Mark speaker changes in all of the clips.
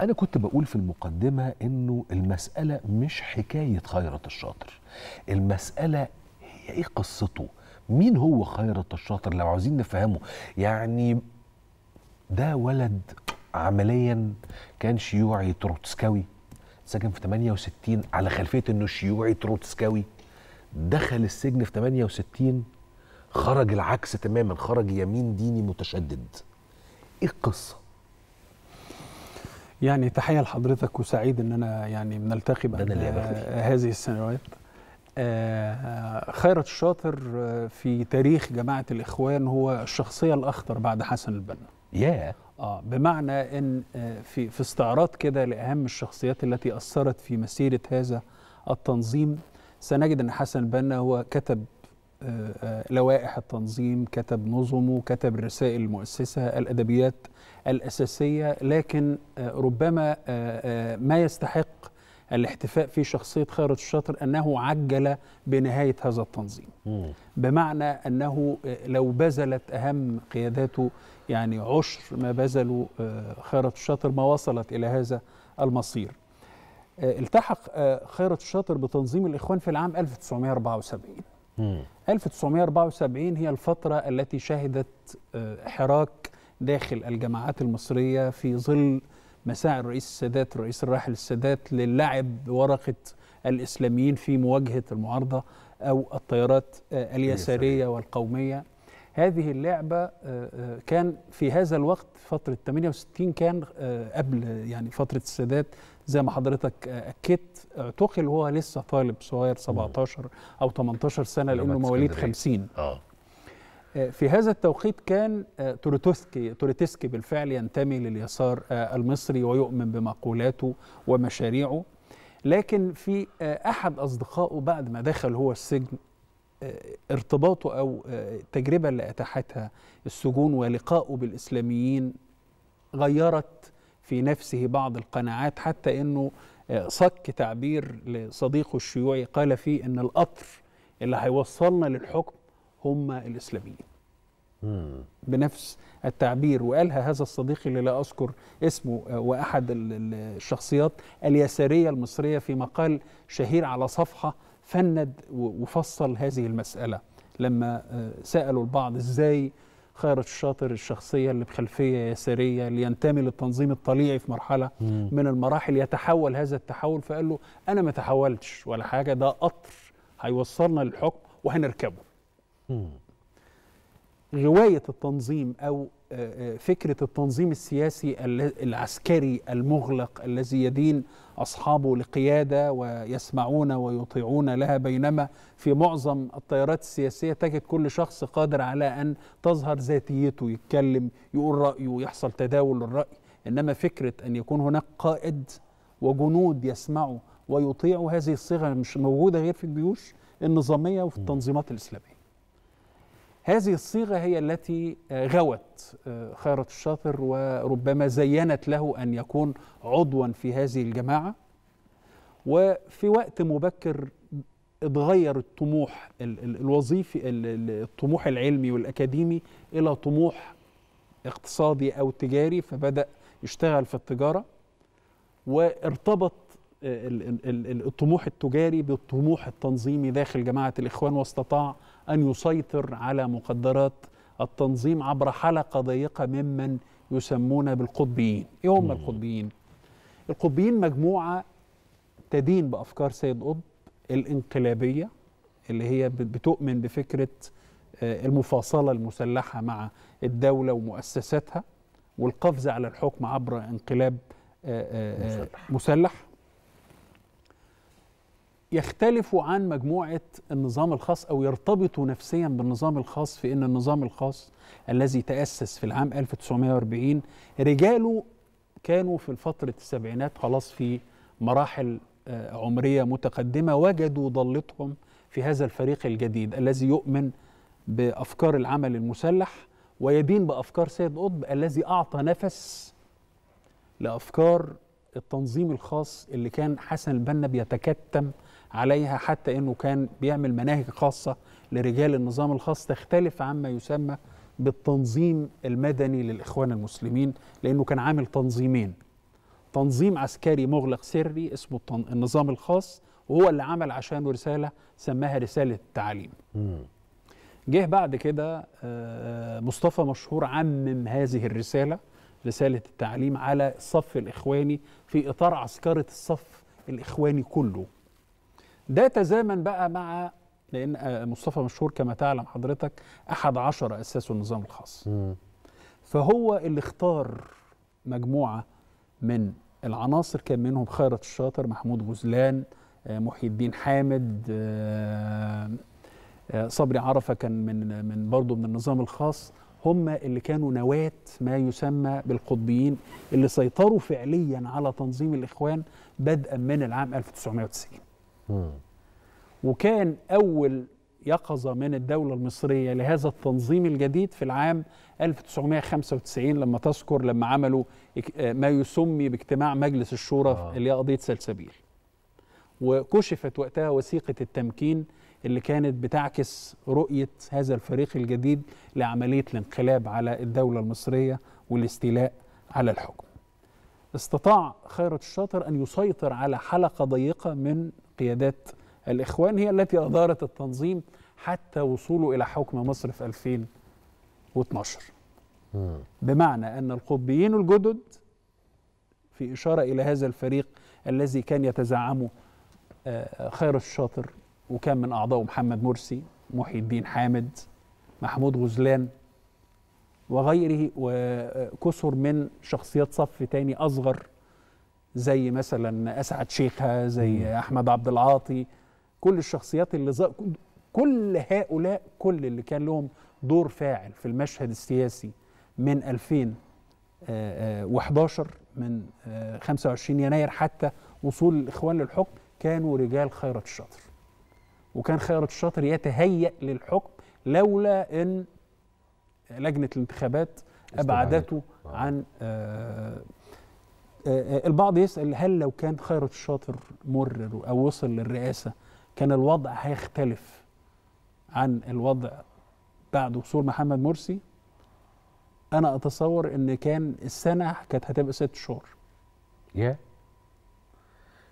Speaker 1: انا كنت بقول في المقدمه انه المساله مش حكايه خيرت الشاطر المساله هي ايه قصته مين هو خيرت الشاطر لو عاوزين نفهمه يعني ده ولد عمليا كان شيوعي تروتسكاوي سجن في 68 على خلفيه انه شيوعي تروتسكاوي دخل السجن في 68 خرج العكس تماما خرج يمين ديني متشدد ايه القصه يعني تحيه لحضرتك وسعيد ان انا يعني بنلتقي بعد آه، هذه السنوات آه، خيرت الشاطر آه، في تاريخ جماعه الاخوان هو الشخصيه الاخطر بعد حسن البنا ياه yeah. اه بمعنى ان في في استعراض كده لاهم الشخصيات التي اثرت في مسيره هذا التنظيم سنجد ان حسن البنا هو كتب لوائح التنظيم كتب نظمه كتب رسائل المؤسسة الأدبيات الأساسية لكن آه، ربما آه، آه، ما يستحق الاحتفاء في شخصية خيرت الشاطر أنه عجل بنهاية هذا التنظيم بمعنى أنه لو بذلت أهم قياداته يعني عشر ما بذلوا خيرت الشاطر ما وصلت إلى هذا المصير التحق خيرت الشاطر بتنظيم الإخوان في العام 1974 1974 هي الفترة التي شهدت آه، حراك داخل الجماعات المصرية في ظل مساعي الرئيس السادات الرئيس الراحل السادات للعب بورقة الإسلاميين في مواجهة المعارضة أو التيارات آه، اليسارية والقومية هذه اللعبة آه، كان في هذا الوقت فترة 68 كان قبل يعني فترة السادات زي ما حضرتك اكدت اعتقل وهو لسه طالب صغير 17 او 18 سنه لانه مواليد 50 آه. اه في هذا التوقيت كان آه، توريتوسكي توريتسكي بالفعل ينتمي لليسار آه، المصري ويؤمن بمقولاته ومشاريعه لكن في احد اصدقائه بعد ما دخل هو السجن ارتباطه او التجربه اللي اتاحتها السجون ولقائه بالاسلاميين غيرت في نفسه بعض القناعات حتى انه آه، صك تعبير لصديقه الشيوعي قال فيه ان القطر اللي هيوصلنا للحكم هم الاسلاميين. بنفس التعبير وقالها هذا الصديق اللي لا اذكر اسمه آه، واحد الشخصيات اليساريه المصريه في مقال شهير على صفحه فند وفصل هذه المساله لما آه، سالوا البعض ازاي خيرت الشاطر الشخصية اللي بخلفية يسارية اللي ينتمي للتنظيم الطليعي في مرحلة مم. من المراحل يتحول هذا التحول فقال له أنا ما تحولتش ولا حاجة ده قطر هيوصلنا للحكم وهنركبه مم. غوايه التنظيم او آه، آه، فكره التنظيم السياسي العسكري المغلق الذي يدين اصحابه لقياده ويسمعون ويطيعون لها بينما في معظم التيارات السياسيه تجد كل شخص قادر على ان تظهر ذاتيته يتكلم يقول رايه يحصل تداول للراي انما فكره ان يكون هناك قائد وجنود يسمعوا ويطيعوا هذه الصيغه مش موجوده غير في الجيوش النظاميه وفي التنظيمات الاسلاميه هذه الصيغة هي التي آه، غوت آه، خيرة الشاطر وربما زينت له أن يكون عضوا في هذه الجماعة وفي وقت مبكر اتغير الطموح الوظيفي الطموح العلمي والأكاديمي إلى طموح اقتصادي أو تجاري فبدأ يشتغل في التجارة وارتبط الطموح التجاري بالطموح التنظيمي داخل جماعة الإخوان واستطاع أن يسيطر على مقدرات التنظيم عبر حلقة ضيقة ممن يسمون بالقطبيين إيه هم القطبيين؟ القطبيين مجموعة تدين بأفكار سيد قطب الانقلابية اللي هي بتؤمن بفكرة آه، المفاصلة المسلحة مع الدولة ومؤسساتها والقفز على الحكم عبر انقلاب آه، آه، مسلح, مسلح يختلفوا عن مجموعة النظام الخاص أو يرتبطوا نفسيا بالنظام الخاص في أن النظام الخاص الذي تأسس في العام 1940 رجاله كانوا في فترة السبعينات خلاص في مراحل آه، عمرية متقدمة وجدوا ضلتهم في هذا الفريق الجديد الذي يؤمن بأفكار العمل المسلح ويدين بأفكار سيد قطب الذي أعطى نفس لأفكار التنظيم الخاص اللي كان حسن البنا بيتكتم عليها حتى انه كان بيعمل مناهج خاصه لرجال النظام الخاص تختلف عما يسمى بالتنظيم المدني للاخوان المسلمين لانه كان عامل تنظيمين تنظيم عسكري مغلق سري اسمه النظام الخاص وهو اللي عمل عشانه رساله سماها رساله التعليم جه بعد كده آه، مصطفى مشهور عمم هذه الرساله رساله التعليم على الصف الاخواني في اطار عسكره الصف الاخواني كله ده تزامن بقى مع لان آه، مصطفى مشهور كما تعلم حضرتك احد عشر اساس النظام الخاص م. فهو اللي اختار مجموعه من العناصر كان منهم خيرت الشاطر محمود غزلان آه، محي الدين حامد آه، صبري عرفه كان من من برضه من النظام الخاص هم اللي كانوا نواة ما يسمى بالقطبيين اللي سيطروا فعليا على تنظيم الاخوان بدءا من العام 1990 وكان أول يقظة من الدولة المصرية لهذا التنظيم الجديد في العام 1995 لما تذكر لما عملوا آه، ما يسمي باجتماع مجلس الشورى آه. اللي هي قضية سلسبيل وكشفت وقتها وثيقة التمكين اللي كانت بتعكس رؤية هذا الفريق الجديد لعملية الانقلاب على الدولة المصرية والاستيلاء على الحكم استطاع خيرت الشاطر أن يسيطر على حلقة ضيقة من قيادات الإخوان هي التي أدارت التنظيم حتى وصوله إلى حكم مصر في 2012 بمعنى أن القطبيين الجدد في إشارة إلى هذا الفريق الذي كان يتزعمه آه، خير الشاطر وكان من أعضائه محمد مرسي محي الدين حامد محمود غزلان وغيره وكثر من شخصيات صف تاني أصغر زي مثلا اسعد شيخه زي احمد عبد العاطي كل الشخصيات اللي ز... كل هؤلاء كل اللي كان لهم دور فاعل في المشهد السياسي من 2011 آه، آه، من 25 آه، يناير حتى وصول الاخوان للحكم كانوا رجال خيرة الشاطر وكان خيرة الشاطر يتهيأ للحكم لولا ان لجنة الانتخابات ابعدته عن البعض يسأل هل لو كان خيرت الشاطر مرر أو وصل للرئاسة كان الوضع هيختلف عن الوضع بعد وصول محمد مرسي أنا أتصور إن كان السنة كانت هتبقى ست شهور يا yeah.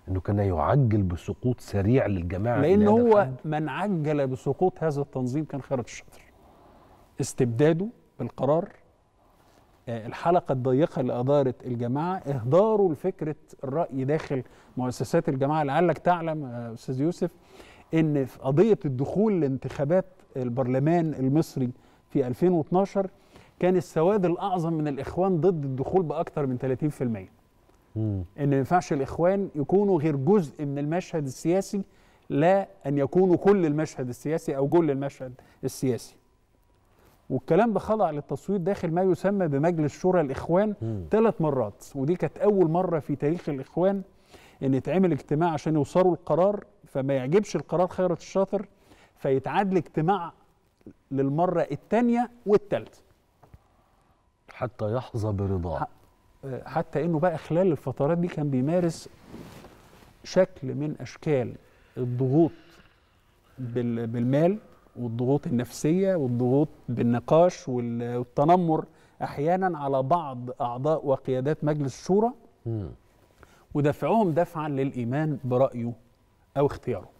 Speaker 1: انه كان يعجل بسقوط سريع للجماعه لان هو من عجل بسقوط هذا التنظيم كان خيرت الشاطر استبداده بالقرار الحلقة الضيقة اللي أدارت الجماعة إهداروا لفكرة الرأي داخل مؤسسات الجماعة لعلك تعلم أستاذ يوسف أن في قضية الدخول لانتخابات البرلمان المصري في 2012 كان السواد الأعظم من الإخوان ضد الدخول بأكثر من 30% مم. أن ما ينفعش الإخوان يكونوا غير جزء من المشهد السياسي لا أن يكونوا كل المشهد السياسي أو كل المشهد السياسي والكلام ده خضع للتصويت داخل ما يسمى بمجلس شورى الاخوان ثلاث مرات ودي كانت اول مره في تاريخ الاخوان ان يتعمل اجتماع عشان يوصلوا القرار فما يعجبش القرار خيرة الشاطر فيتعادل اجتماع للمره الثانيه والثالثه حتى يحظى برضاه حتى انه بقى خلال الفترات دي كان بيمارس شكل من اشكال الضغوط بالمال والضغوط النفسية والضغوط بالنقاش والتنمر أحيانا على بعض أعضاء وقيادات مجلس الشورى ودفعهم دفعا للإيمان برأيه أو اختياره